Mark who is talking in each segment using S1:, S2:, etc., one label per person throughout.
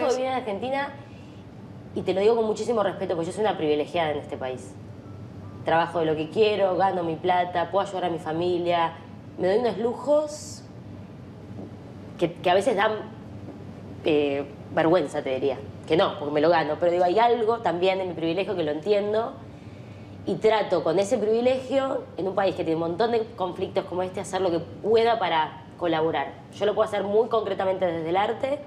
S1: Yo vivo en Argentina y te lo digo con muchísimo respeto, porque yo soy una privilegiada en este país. Trabajo de lo que quiero, gano mi plata, puedo ayudar a mi familia, me doy unos lujos que, a veces dan eh, vergüenza, te diría. Que no, porque me lo gano, pero digo, hay algo también en mi privilegio que lo entiendo y trato con ese privilegio, en un país que tiene un montón de conflictos como este, hacer lo que pueda para colaborar. Yo lo puedo hacer muy concretamente desde el arte,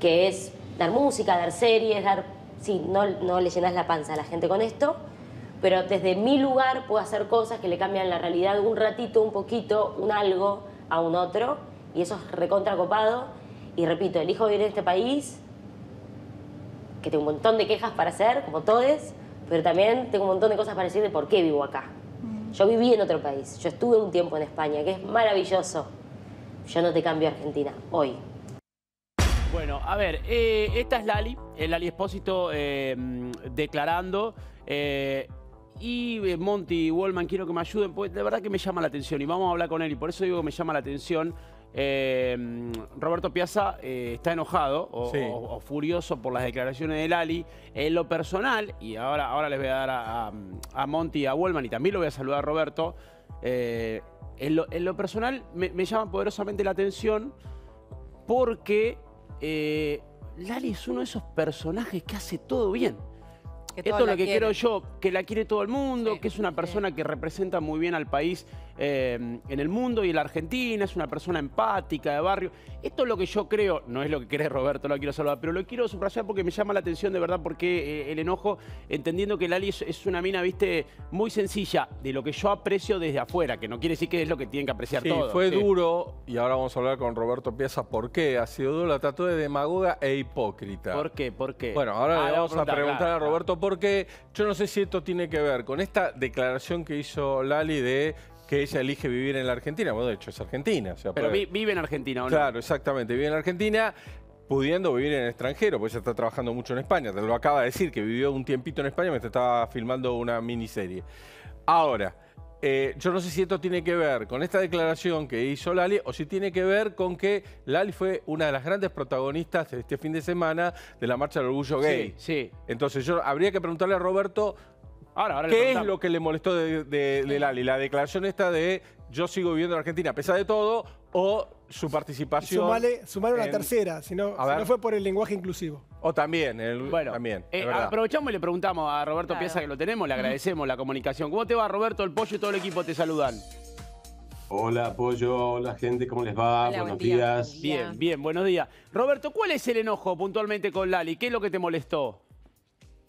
S1: que es dar música, dar series, dar... Sí, no, no le llenas la panza a la gente con esto, pero desde mi lugar puedo hacer cosas que le cambian la realidad un ratito, un poquito, un algo a un otro, y eso es recontracopado. Y repito, elijo vivir en este país, que tengo un montón de quejas para hacer, como todos, pero también tengo un montón de cosas para decir de por qué vivo acá. Mm. Yo viví en otro país, yo estuve un tiempo en España, que es maravilloso. Yo no te cambio a Argentina, hoy.
S2: Bueno, a ver, eh, esta es Lali, el Lali Espósito eh, declarando. Eh, y Monty Wallman, quiero que me ayuden, porque de verdad que me llama la atención y vamos a hablar con él y por eso digo que me llama la atención. Roberto Piazza está enojado o, furioso por las declaraciones de Lali. En lo personal, y ahora, ahora les voy a dar a, a, Monty y a Wallman y también lo voy a saludar a Roberto, en lo, personal me, me llama poderosamente la atención porque eh, Lali es uno de esos personajes que hace todo bien. Esto es lo que quiero yo, que la quiere todo el mundo, que es una persona que representa muy bien al país eh, en el mundo y en la Argentina, es una persona empática, de barrio. Esto es lo que yo creo, no es lo que cree Roberto, lo quiero saludar, pero lo quiero subrayar porque me llama la atención de verdad porque eh, el enojo, entendiendo que Lali es, es, una mina, viste, muy sencilla, de lo que yo aprecio desde afuera, que no quiere decir que es lo que tienen que apreciar todos. fue
S3: duro, y ahora vamos a hablar con Roberto pieza ¿por qué? Ha sido duro, la trató de demagoga e hipócrita. ¿Por qué? ¿Por qué? Bueno, ahora le ah, vamos a preguntar, a Roberto porque yo no sé si esto tiene que ver con esta declaración que hizo Lali de que ella elige vivir en la Argentina. Bueno, de hecho es argentina. Pero vive en Argentina, ¿o no? Claro, exactamente, vive en Argentina pudiendo vivir en el extranjero, porque ella está trabajando mucho en España. Te lo acaba de decir, que vivió un tiempito en España, me estaba filmando una miniserie. Ahora... Eh, yo no sé si esto tiene que ver con esta declaración que hizo Lali o si tiene que ver con que Lali fue una de las grandes protagonistas de este fin de semana de la Marcha del Orgullo Gay. Sí, sí. Entonces yo habría que preguntarle a Roberto ahora, ahora qué es lo que le molestó de, de Lali, la declaración esta de yo sigo viviendo en Argentina a pesar de todo o su participación. Sumale, sumale una tercera, si no, fue por el lenguaje inclusivo. O también, Bueno, también. Eh,
S2: aprovechamos y le preguntamos a Roberto Claro. que lo tenemos, le agradecemos la comunicación. ¿Cómo te va Roberto? El pollo y todo el equipo te saludan.
S4: Hola, Pollo, hola gente, ¿cómo les va? Buenos días. Bien,
S2: bien, buenos días. Roberto, ¿cuál es el enojo puntualmente con Lali? ¿Qué es lo que te molestó?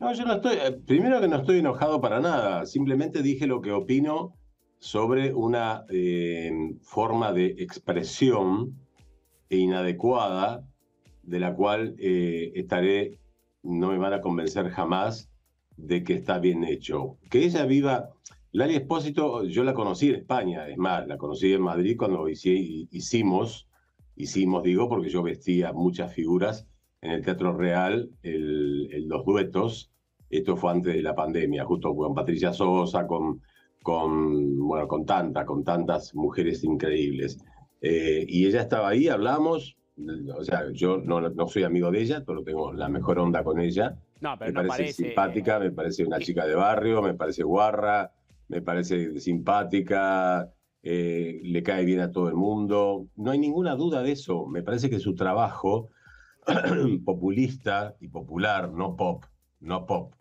S4: No, yo no estoy, eh, primero que no estoy enojado para nada, simplemente dije lo que opino sobre una eh, forma de expresión inadecuada de la cual eh, estaré, no me van a convencer jamás de que está bien hecho. Que ella viva, Lali Espósito, yo la conocí en España, es más, la conocí en Madrid cuando hice, hicimos, hicimos, digo, porque yo vestía muchas figuras en el Teatro Real, el, los duetos, esto fue antes de la pandemia, justo con Patricia Sosa, con con, bueno, con tantas, con tantas mujeres increíbles. Eh, y ella estaba ahí, hablamos, o sea, yo no, no, soy amigo de ella, pero tengo la mejor onda con ella. me parece, simpática, eh, me parece una chica de barrio, me parece guarra, me parece simpática, eh, le cae bien a todo el mundo. No hay ninguna duda de eso. Me parece que su trabajo populista y popular, no pop, no pop,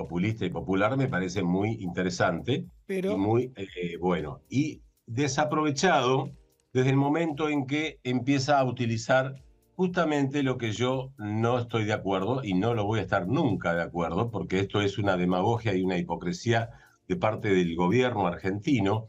S4: populista y popular me parece muy interesante y muy eh, bueno. Y desaprovechado desde el momento en que empieza a utilizar justamente lo que yo no estoy de acuerdo y no lo voy a estar nunca de acuerdo, porque esto es una demagogia y una hipocresía de parte del gobierno argentino,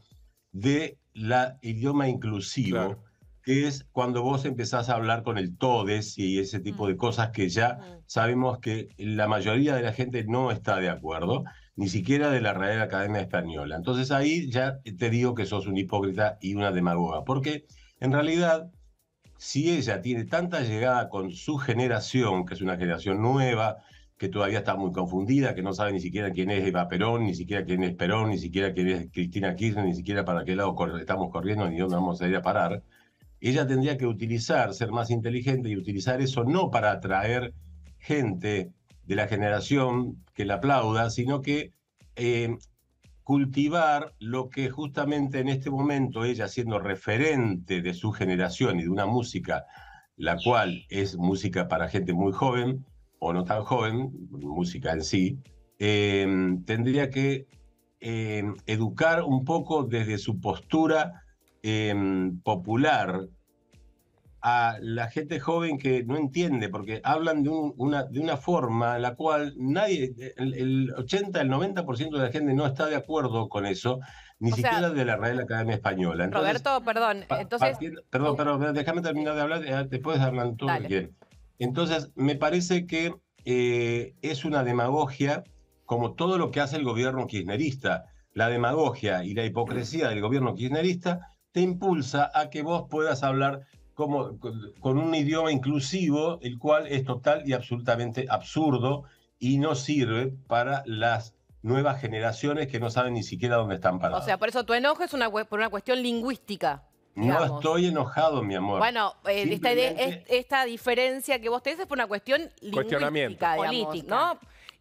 S4: de la idioma inclusivo que es cuando vos empezás a hablar con el todes y ese tipo de mm. cosas que ya mm. sabemos que la mayoría de la gente no está de acuerdo, ni siquiera de la Real Academia Española. Entonces ahí ya te digo que sos un hipócrita y una demagoga, porque en realidad, si ella tiene tanta llegada con su generación, que es una generación nueva, que todavía está muy confundida, que no sabe ni siquiera quién es Eva Perón, ni siquiera quién es Perón, ni siquiera quién es Cristina Kirchner, ni siquiera para qué lado estamos corriendo, ni dónde vamos a ir a parar, ella tendría que utilizar, ser más inteligente y utilizar eso no para atraer gente de la generación que la aplauda, sino que eh, cultivar lo que justamente en este momento ella siendo referente de su generación y de una música, la cual es música para gente muy joven o no tan joven, música en sí, eh, tendría que eh, educar un poco desde su postura Em, popular a la gente joven que no entiende, porque hablan de, una, de una forma en la cual nadie, el, 80, el 90% de la gente no está de acuerdo con eso, ni siquiera de la Real Academia Española. Roberto,
S5: perdón, entonces...
S4: perdón, perdón, déjame terminar de hablar, después hablan todo Entonces, me parece que eh, es una demagogia, como todo lo que hace el gobierno kirchnerista. La demagogia y la hipocresía del gobierno kirchnerista te impulsa a que vos puedas hablar como, con un idioma inclusivo, el cual es total y absolutamente absurdo y no sirve para las nuevas generaciones que no saben ni siquiera dónde están parados. O sea,
S5: por eso tu enojo es una, por una cuestión lingüística.
S4: No estoy enojado, mi amor. Bueno,
S5: eh, esta, diferencia que vos tenés es por una cuestión lingüística, política. ¿no?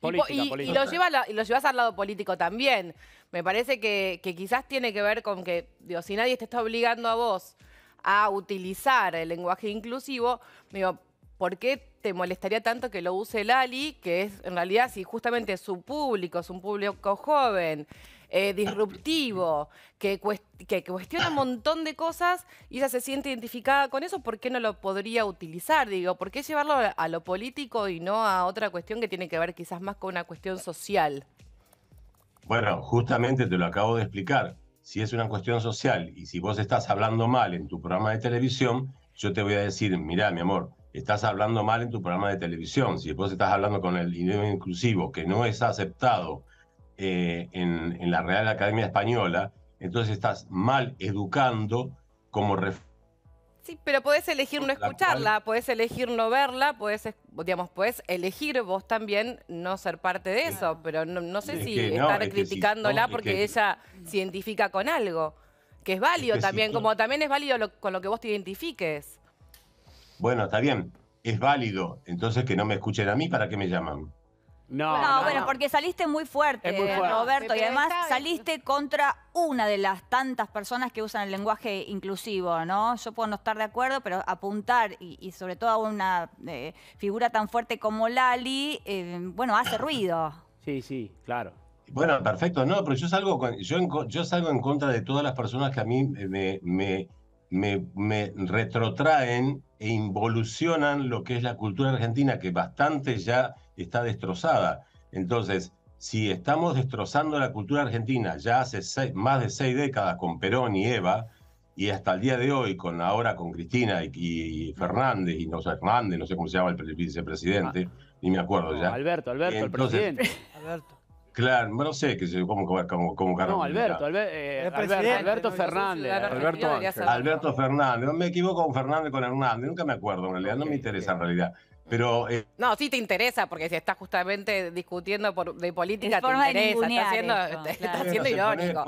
S5: y, lo llevas al lado político también. Me parece que, quizás tiene que ver con que, si nadie te está obligando a vos a utilizar el lenguaje inclusivo, digo, ¿por qué te molestaría tanto que lo use Lali, que es en realidad si justamente su público es un público joven, eh, disruptivo, que, cuestiona un montón de cosas y ella se siente identificada con eso, ¿por qué no lo podría utilizar? Digo, ¿por qué llevarlo a lo político y no a otra cuestión que tiene que ver quizás más con una cuestión social?
S4: Bueno, justamente te lo acabo de explicar. Si es una cuestión social y si vos estás hablando mal en tu programa de televisión, yo te voy a decir, mira mi amor, estás hablando mal en tu programa de televisión, si vos estás hablando con el dinero inclusivo que no es aceptado eh, en, la Real Academia Española, entonces estás mal educando como
S5: Sí, pero podés elegir no escucharla, podés elegir no verla, podés, digamos, elegir vos también no ser parte de eso, pero no, sé si estar criticándola porque ella se identifica con algo, que es válido también, como también es válido con lo que vos te identifiques.
S4: Bueno, está bien, es válido, entonces que no me escuchen a mí, ¿para qué me llaman?
S2: No, bueno,
S1: porque saliste muy fuerte, eh, Roberto, y además saliste contra una de las tantas personas que usan el lenguaje inclusivo, ¿no? Yo puedo no estar de acuerdo, pero apuntar y, sobre todo a una eh, figura tan fuerte como Lali, eh, bueno, hace
S2: ruido.
S4: Sí, sí, claro. Bueno, perfecto, no, pero yo salgo, yo, yo salgo en contra de todas las personas que a mí me, me me, retrotraen e involucionan lo que es la cultura argentina, que bastante ya está destrozada. Entonces, si estamos destrozando la cultura argentina ya hace más de seis décadas con Perón y Eva, y hasta el día de hoy, con ahora con Cristina y, Fernández, y no sé, Hernández, no sé cómo se llama el vicepresidente, ah. ni me acuerdo ya. Alberto, Alberto, el presidente. Alberto. Claro, no sé cómo, cómo, cómo No, Alberto,
S2: eh, Alberto, Alberto Fernández.
S4: Alberto, Fernández. No me equivoco con Fernández, con Hernández. Nunca me acuerdo, en realidad. no me interesa, en realidad. Pero, eh,
S5: no, sí te interesa, porque si estás justamente discutiendo por, de política, te interesa.
S4: irónico.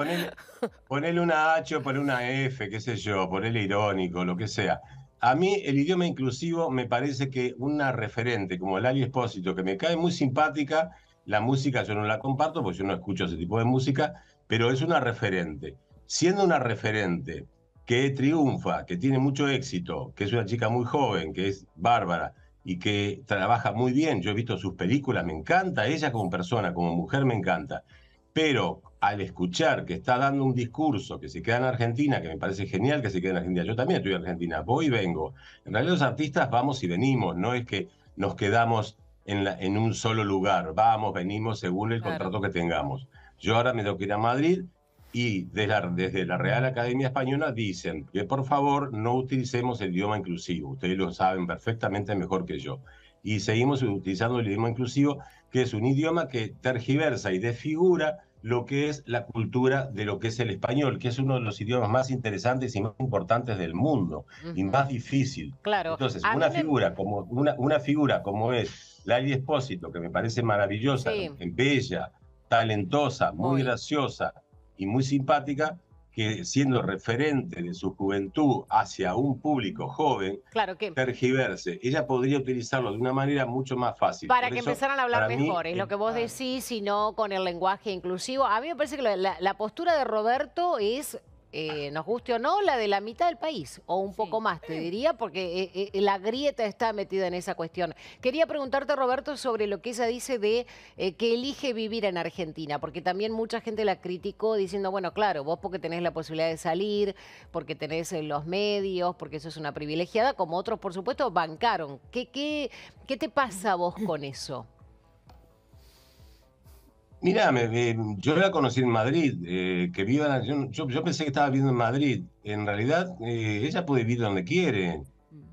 S4: una H o ponele una F, qué sé yo, ponele irónico, lo que sea. A mí el idioma inclusivo me parece que una referente como Lali Espósito, que me cae muy simpática, la música yo no la comparto porque yo no escucho ese tipo de música, pero es una referente. Siendo una referente que triunfa, que tiene mucho éxito, que es una chica muy joven, que es bárbara y que trabaja muy bien, yo he visto sus películas, me encanta, ella como persona, como mujer me encanta, pero al escuchar que está dando un discurso que se queda en Argentina, que me parece genial que se quede en Argentina, yo también estoy en Argentina, voy y vengo, en realidad los artistas vamos y venimos, no es que nos quedamos en, un solo lugar. Vamos, venimos según el contrato que tengamos. Yo ahora me tengo que ir a Madrid y desde desde la, Real Academia Española dicen que por favor no utilicemos el idioma inclusivo. Ustedes lo saben perfectamente mejor que yo. Y seguimos utilizando el idioma inclusivo, que es un idioma que tergiversa y desfigura lo que es la cultura de lo que es el español, que es uno de los idiomas más interesantes y más importantes del mundo y más difícil. Entonces, una figura, como, una, una, figura como es Lali Espósito, que me parece maravillosa, bella, talentosa, muy graciosa y muy simpática, que siendo referente de su juventud hacia un público joven, claro tergiverse. Ella podría utilizarlo de una manera mucho más fácil. Para que empezaran a hablar mejor, es lo que
S6: vos decís, y no con el lenguaje inclusivo. A mí me parece que la postura de Roberto es eh, ah. nos guste o no, la de la mitad del país, o un poco más, te diría, porque eh, eh, la grieta está metida en esa cuestión. Quería preguntarte, Roberto, sobre lo que ella dice de que elige vivir en Argentina, porque también mucha gente la criticó diciendo, bueno, claro, vos porque tenés la posibilidad de salir, porque tenés los medios, porque eso es una privilegiada, como otros, por supuesto, bancaron. ¿Qué, qué, qué te pasa a vos con eso?
S4: Mira, eh, yo la conocí en Madrid, eh, que viva, yo, pensé que estaba viviendo en Madrid. En realidad, eh, ella puede vivir donde quiere.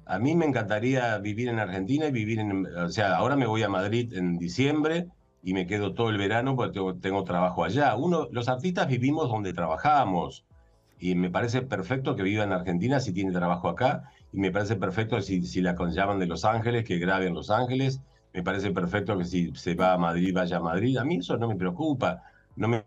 S4: A mí me encantaría vivir en Argentina y vivir en... O sea, ahora me voy a Madrid en diciembre y me quedo todo el verano porque tengo, trabajo allá. Uno, los artistas vivimos donde trabajamos y me parece perfecto que viva en Argentina si tiene trabajo acá y me parece perfecto si, si la llaman de Los Ángeles, que grabe en Los Ángeles me parece perfecto que si se va a Madrid, vaya a Madrid. A mí eso no me preocupa. No me...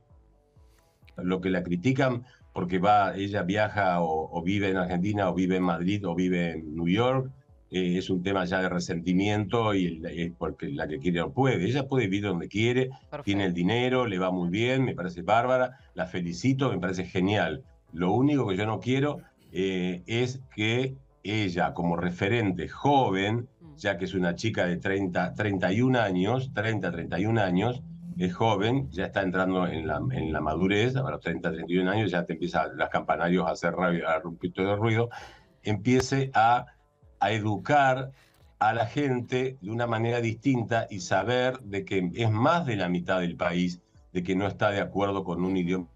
S4: Lo que la critican porque va, ella viaja o, vive en Argentina o vive en Madrid o vive en New York, eh, es un tema ya de resentimiento y porque la que quiere no puede. Ella puede vivir donde quiere, tiene el dinero, le va muy bien, me parece bárbara, la felicito, me parece genial. Lo único que yo no quiero eh, es que ella, como referente joven, ya que es una chica de 30, 31 años, 30, 31 años, es joven, ya está entrando en la, en la madurez, a los 30, 31 años ya te empiezan las campanarios a hacer a un de ruido, empiece a, a educar a la gente de una manera distinta y saber de que es más de la mitad del país de que no está de acuerdo con un idioma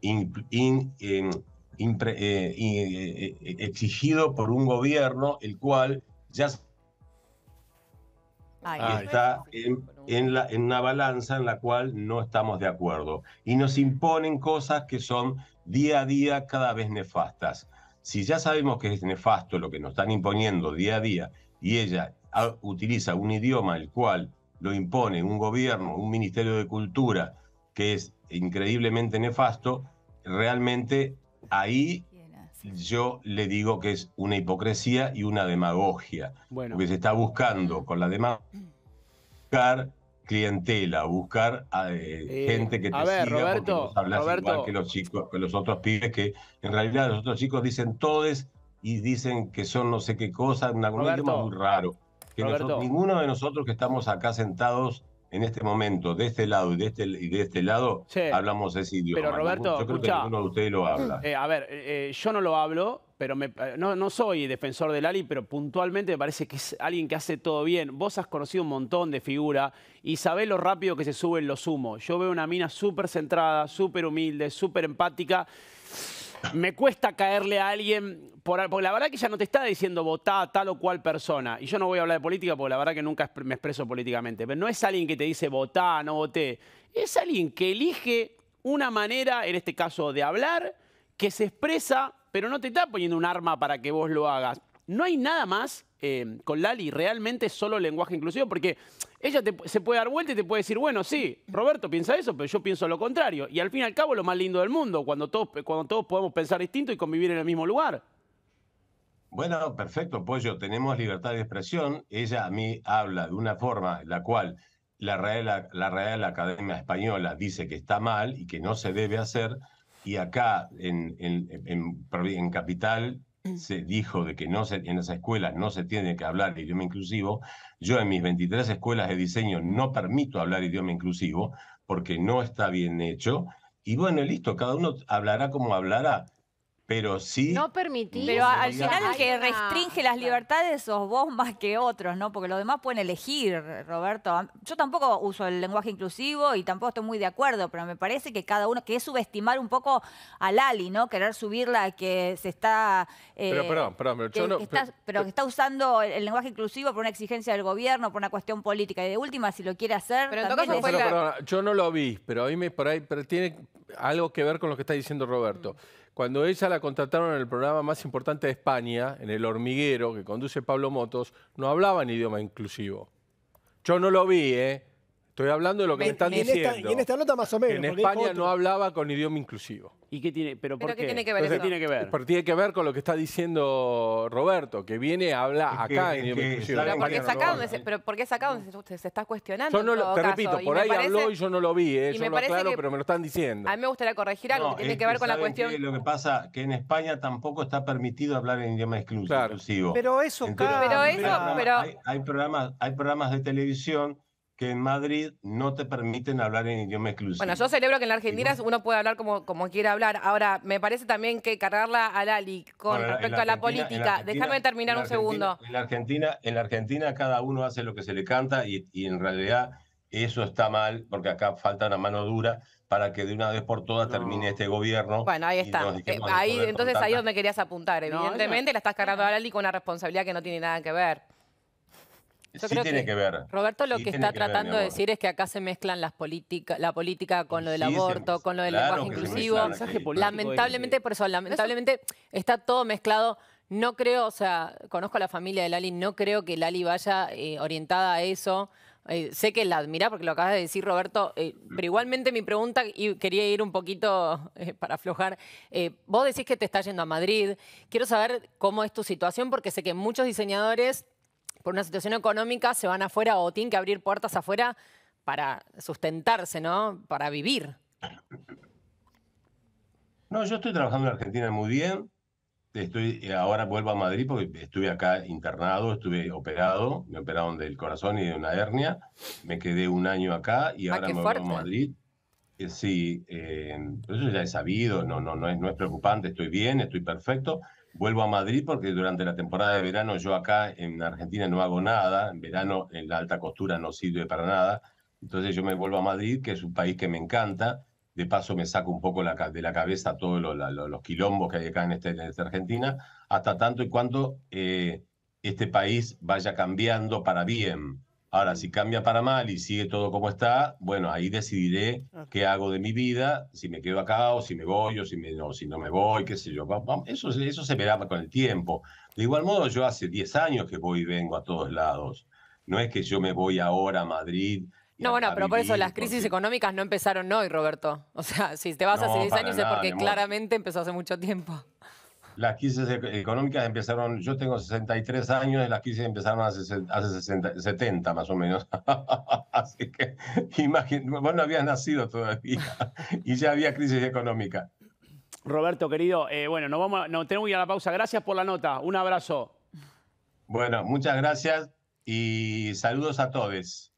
S4: eh, eh, eh, exigido por un gobierno el cual ya está en, la, en una balanza en la cual no estamos de acuerdo y nos imponen cosas que son día a día cada vez nefastas. Si ya sabemos que es nefasto lo que nos están imponiendo día a día y ella ah, utiliza un idioma el cual lo impone un gobierno, un ministerio de cultura que es increíblemente nefasto, realmente ahí yo le digo que es una hipocresía y una demagogia, bueno. porque se está buscando mm. con la demagogia buscar clientela, buscar ah, eh, eh, gente que te a ver, siga Roberto, porque hablas igual que los chicos, que los otros pibes que en realidad los otros chicos dicen todes y dicen que son no sé qué cosa, un tema muy raro. Que ninguno de nosotros que estamos acá sentados en este momento de este lado y de este, y de este lado hablamos ese idioma. Pero Roberto, yo creo que ninguno de ustedes lo habla.
S2: Eh, a ver, eh, eh, yo no lo hablo, pero no, no, soy defensor del Ali, pero puntualmente me parece que es alguien que hace todo bien. Vos has conocido un montón de figuras y sabés lo rápido que se suben los humos. Yo veo una mina súper centrada, súper humilde, súper empática me cuesta caerle a alguien, por, porque la verdad que ya no te está diciendo votá a tal o cual persona. Y yo no voy a hablar de política porque la verdad que nunca me expreso políticamente. Pero no es alguien que te dice votá, no voté. Es alguien que elige una manera, en este caso, de hablar, que se expresa, pero no te está poniendo un arma para que vos lo hagas. No hay nada más eh, con Lali realmente solo lenguaje inclusivo, porque ella se puede dar vuelta y te puede decir, bueno, sí, Roberto piensa eso, pero yo pienso lo contrario. Y al fin y al cabo lo más lindo del mundo, cuando todos, cuando todos podemos pensar distinto y convivir en el mismo lugar.
S4: Bueno, perfecto, Pollo, tenemos libertad de expresión. Ella a mí habla de una forma en la cual la Real, la Academia Española dice que está mal y que no se debe hacer, y acá en, en Capital se dijo de que no en esa escuela no se tiene que hablar idioma inclusivo, yo en mis 23 escuelas de diseño no permito hablar idioma inclusivo porque no está bien hecho. Y bueno, listo, cada uno hablará como hablará pero sí. No
S6: permitís. Pero al final el que restringe las libertades
S1: sos vos más que otros, ¿no? Porque los demás pueden elegir, Roberto. Yo tampoco uso el lenguaje inclusivo y tampoco estoy muy de acuerdo, pero me parece que cada uno, que es subestimar un poco a Lali, ¿no? Querer subirla que se está. Eh, pero perdón, perdón, pero que, está, pero, está usando el, lenguaje inclusivo por una exigencia del gobierno, por una cuestión política. Y de última, si lo quiere hacer. Pero en
S3: yo no lo vi, pero a mí me por ahí, tiene algo que ver con lo que está diciendo Roberto. Cuando ella la contrataron en el programa más importante de España, en El Hormiguero, que conduce Pablo Motos, no hablaba en idioma inclusivo. Yo no lo vi, ¿eh? Estoy hablando de lo que me, están diciendo. y en esta nota más o menos. En España no hablaba con idioma inclusivo. ¿Y qué tiene? ¿Pero, qué? tiene que ver tiene que ver? Pero tiene que ver con lo que está diciendo Roberto, que viene a hablar acá. en pero, porque qué qué donde
S5: se, es donde se, está cuestionando. Yo no lo, te repito, por ahí habló
S4: y yo no lo vi, ¿eh? yo lo aclaro, pero me lo están diciendo. A
S5: mí me gustaría corregir algo que tiene que, ver con la cuestión. Que
S4: lo que pasa que en España tampoco está permitido hablar en idioma exclusivo. Pero eso, claro pero, eso pero, hay, programas, hay programas de televisión que en Madrid no te permiten hablar en idioma exclusivo. Bueno, yo
S5: celebro que en la Argentina uno puede hablar como, como quiera hablar. Ahora, me parece también que cargarla a Lali con respecto a la política. Déjame terminar un segundo.
S4: En la, Argentina, en la Argentina cada uno hace lo que se le canta y, en realidad eso está mal, porque acá falta una mano dura para que de una vez por todas termine este gobierno. Bueno, ahí está. Eh, ahí, entonces ahí es
S5: donde querías apuntar. Evidentemente la estás cargando a Lali con una responsabilidad que no tiene
S6: nada que ver.
S3: Eso sí tiene que, ver. Roberto lo que está tratando de
S6: decir es que acá se mezclan las políticas, la política con lo del aborto, con lo del lenguaje inclusivo. lamentablemente, por eso, lamentablemente está todo mezclado. No creo, o sea, conozco a la familia de Lali, no creo que Lali vaya eh, orientada a eso. Eh, sé que la admira, porque lo acabas de decir, Roberto, eh, pero igualmente mi pregunta, y quería ir un poquito para aflojar, vos decís que te estás yendo a Madrid, quiero saber cómo es tu situación porque sé que muchos diseñadores por una situación económica se van afuera o tienen que abrir puertas afuera para sustentarse, ¿no? Para vivir.
S4: No, yo estoy trabajando en Argentina muy bien. Estoy, eh, ahora vuelvo a Madrid porque estuve acá internado, estuve operado, me operaron del corazón y de una hernia. Me quedé un año acá y ah, ahora me vuelvo a Madrid. Eh, sí, eh, eso ya he sabido, no, no, no, es, no es preocupante, estoy bien, estoy perfecto vuelvo a Madrid porque durante la temporada de verano yo acá en Argentina no hago nada, en verano en la alta costura no sirve para nada, entonces yo me vuelvo a Madrid, que es un país que me encanta, de paso me saco un poco la, de la cabeza todos los quilombos que hay acá en, este, esta Argentina, hasta tanto y cuanto eh, este país vaya cambiando para bien. Ahora, si cambia para mal y sigue todo como está, bueno, ahí decidiré qué hago de mi vida, si me quedo acá o si me voy o si, no, si no me voy, qué sé yo. Eso, eso se verá con el tiempo. De igual modo, yo hace 10 años que voy y vengo a todos lados. No es que yo me voy ahora a Madrid.
S6: No, bueno, pero por eso las crisis económicas no empezaron hoy, Roberto. O sea, si te vas hace 10 años es porque claramente empezó hace mucho tiempo
S4: las crisis e-, económicas empezaron, yo tengo 63 años y las crisis empezaron hace, 60, 70 más o menos. Así que imagín, vos no habías nacido todavía y ya había crisis económica.
S2: Roberto, querido, eh, bueno, nos, vamos, tenemos que ir a la pausa. Gracias por la nota. Un abrazo.
S4: Bueno, muchas gracias y saludos a todos.